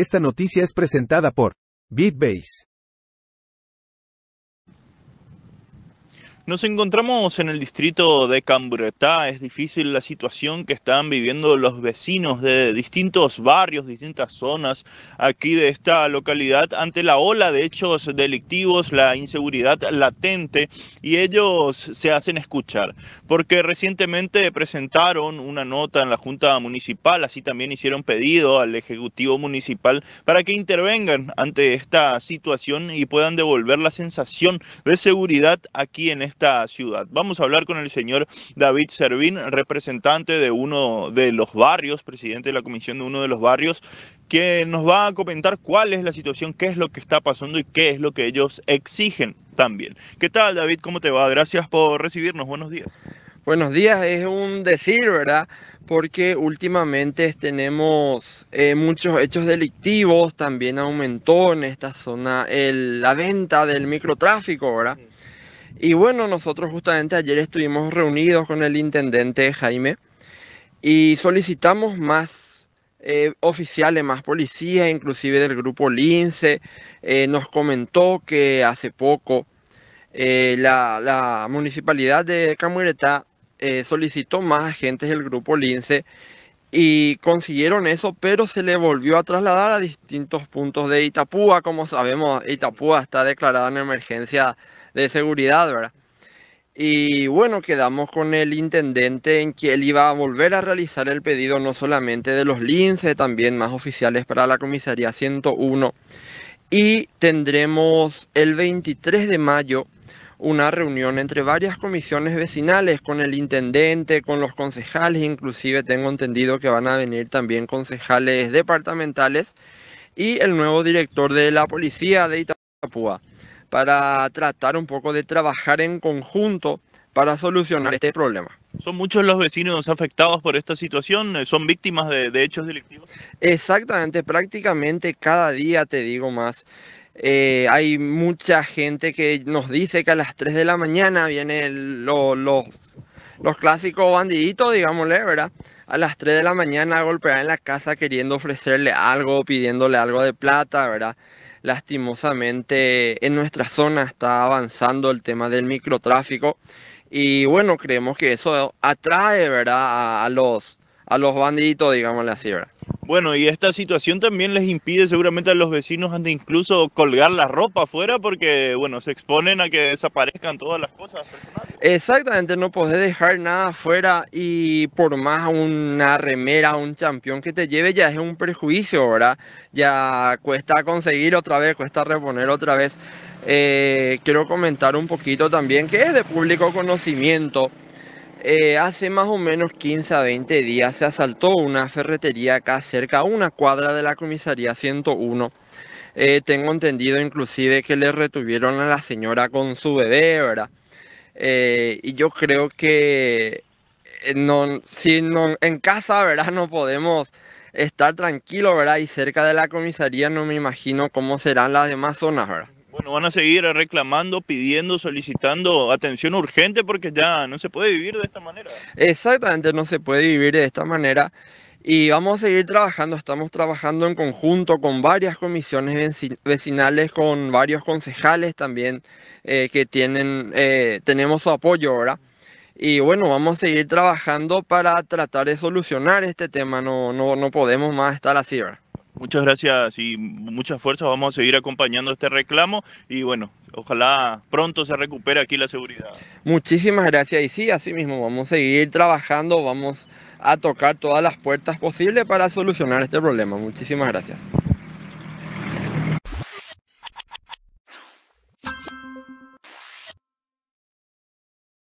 Esta noticia es presentada por BitBase. Nos encontramos en el distrito de Camburetá. Es difícil la situación que están viviendo los vecinos de distintos barrios, distintas zonas aquí de esta localidad ante la ola de hechos delictivos, la inseguridad latente y ellos se hacen escuchar porque recientemente presentaron una nota en la Junta Municipal, así también hicieron pedido al Ejecutivo Municipal para que intervengan ante esta situación y puedan devolver la sensación de seguridad aquí en este ciudad. Vamos a hablar con el señor David Servín, representante de uno de los barrios, presidente de la comisión de uno de los barrios, que nos va a comentar cuál es la situación, qué es lo que está pasando y qué es lo que ellos exigen también. ¿Qué tal, David? ¿Cómo te va? Gracias por recibirnos. Buenos días. Buenos días, es un decir, ¿verdad? Porque últimamente tenemos eh, muchos hechos delictivos, también aumentó en esta zona la venta del microtráfico, ¿verdad? Y bueno, nosotros justamente ayer estuvimos reunidos con el intendente Jaime y solicitamos más eh, oficiales, más policías, inclusive del grupo Lince. Eh, nos comentó que hace poco eh, la, la, municipalidad de Camuretá solicitó más agentes del grupo Lince y consiguieron eso, pero se le volvió a trasladar a distintos puntos de Itapúa. Como sabemos, Itapúa está declarada en emergencia de seguridad, ¿verdad? Y bueno, quedamos con el intendente en que él iba a volver a realizar el pedido no solamente de los lince, también más oficiales para la comisaría 101. Y tendremos el 23 de mayo una reunión entre varias comisiones vecinales, con el intendente, con los concejales, inclusive tengo entendido que van a venir también concejales departamentales y el nuevo director de la policía de Itapúa, para tratar un poco de trabajar en conjunto para solucionar este problema. ¿Son muchos los vecinos afectados por esta situación? ¿Son víctimas de, de hechos delictivos? Exactamente, prácticamente cada día te digo más. Eh, hay mucha gente que nos dice que a las 3 de la mañana vienen los, los, clásicos bandiditos, digámosle, ¿verdad? A las 3 de la mañana a golpear en la casa queriendo ofrecerle algo, pidiéndole algo de plata, ¿verdad? Lastimosamente en nuestra zona está avanzando el tema del microtráfico y bueno, creemos que eso atrae, ¿verdad? a los a los banditos digámosle así, ¿verdad? Bueno, y esta situación también les impide seguramente a los vecinos antes incluso colgar la ropa afuera porque, bueno, se exponen a que desaparezcan todas las cosas Exactamente, no podés dejar nada afuera y por más una remera, un champión que te lleve ya es un perjuicio, ¿verdad? Ya cuesta conseguir otra vez, cuesta reponer otra vez. Eh, quiero comentar un poquito también que es de público conocimiento eh, hace más o menos 15 a 20 días se asaltó una ferretería acá cerca, a una cuadra de la comisaría 101. Eh, tengo entendido inclusive que le retuvieron a la señora con su bebé, ¿verdad? Eh, y yo creo que no, si no, en casa, ¿verdad? No podemos estar tranquilos, ¿verdad? Y cerca de la comisaría no me imagino cómo serán las demás zonas, ¿verdad? Bueno, van a seguir reclamando, pidiendo, solicitando atención urgente porque ya no se puede vivir de esta manera. Exactamente, no se puede vivir de esta manera. Y vamos a seguir trabajando, estamos trabajando en conjunto con varias comisiones vecinales, con varios concejales también eh, que tienen, eh, tenemos su apoyo ahora. Y bueno, vamos a seguir trabajando para tratar de solucionar este tema, no, no, no podemos más estar así, ¿verdad? Muchas gracias y mucha fuerza. Vamos a seguir acompañando este reclamo y bueno, ojalá pronto se recupere aquí la seguridad. Muchísimas gracias y sí, así mismo vamos a seguir trabajando, vamos a tocar todas las puertas posibles para solucionar este problema. Muchísimas gracias.